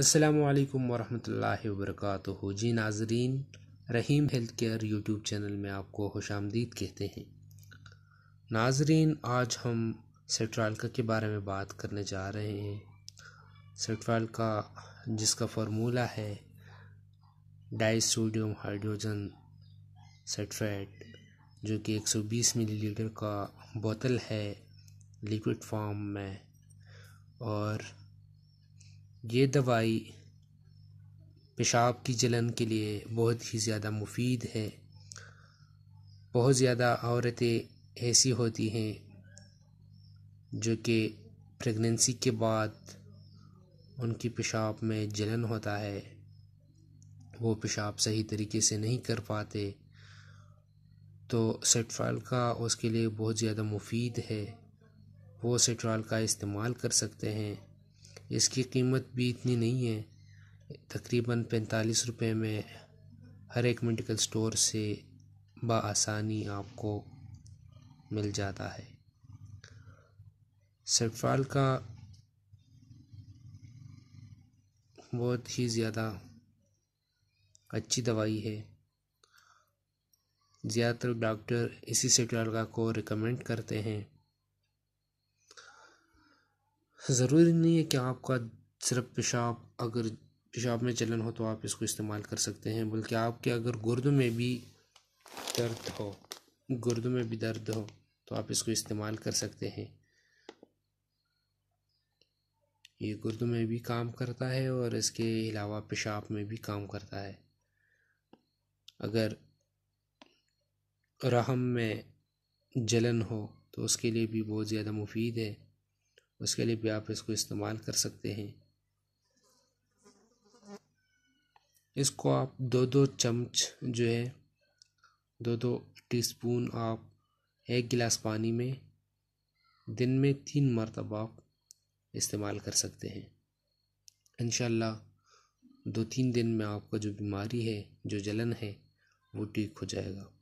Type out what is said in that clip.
السلام علیکم ورحمۃ اللہ وبرکاتہ جی ناظرین Rahim health care YouTube channel میں آپ کو خوش آمدید کہتے ہیں ناظرین آج ہم سیٹرالکا کے بارے میں بات کرنے جا رہے ہیں سیٹرالکا جس کا فارمولہ ہے ڈائی سوڈیم ہائیڈروجن سیٹریٹ جو کہ ایک سو بیس ملی لیٹر کا بوتل ہے لیکوڈ فارم میں اور یہ دوائی پیشاب کی جلن کے لیے بہت ہی زیادہ مفید ہے بہت زیادہ عورتیں ایسی ہوتی ہیں جو کہ پریگننسی کے بعد ان کی پیشاب میں جلن ہوتا ہے وہ پیشاب صحیح طریقے سے نہیں کر پاتے تو سیٹرال کا اس کے لیے بہت زیادہ مفید ہے وہ سیٹرال کا استعمال کر سکتے ہیں اس کی قیمت بھی اتنی نہیں ہے تقریباً پینتالیس روپے میں ہر ایک میڈیکل اسٹور سے بآسانی آپ کو مل جاتا ہے سیفال کا بہت ہی زیادہ اچھی دوائی ہے زیادہ تر ڈاکٹر اسی سیٹرالگا کو ریکمینڈ کرتے ہیں ضروری نہیں ہے کہ آپ کا صرف پیشاب اگر پیشاب میں چلن ہو تو آپ اس کو استعمال کر سکتے ہیں بلکہ آپ کے اگر گرد میں بھی درد ہو گرد میں بھی درد ہو تو آپ اس کو استعمال کر سکتے ہیں یہ گرد میں بھی کام کرتا ہے اور اس کے علاوہ پیشاب میں بھی کام کرتا ہے اگر رحم میں جلن ہو تو اس کے لیے بھی بہت زیادہ مفید ہے اس کے لیے بھی آپ اس کو استعمال کر سکتے ہیں اس کو آپ دو دو چمچ جو ہے دو دو ٹی سپون آپ ایک گلاس پانی میں دن میں تین مرتبہ آپ استعمال کر سکتے ہیں انشاءاللہ دو تین دن میں آپ کا جو بیماری ہے جو جلن ہے وہ ٹھیک ہو جائے گا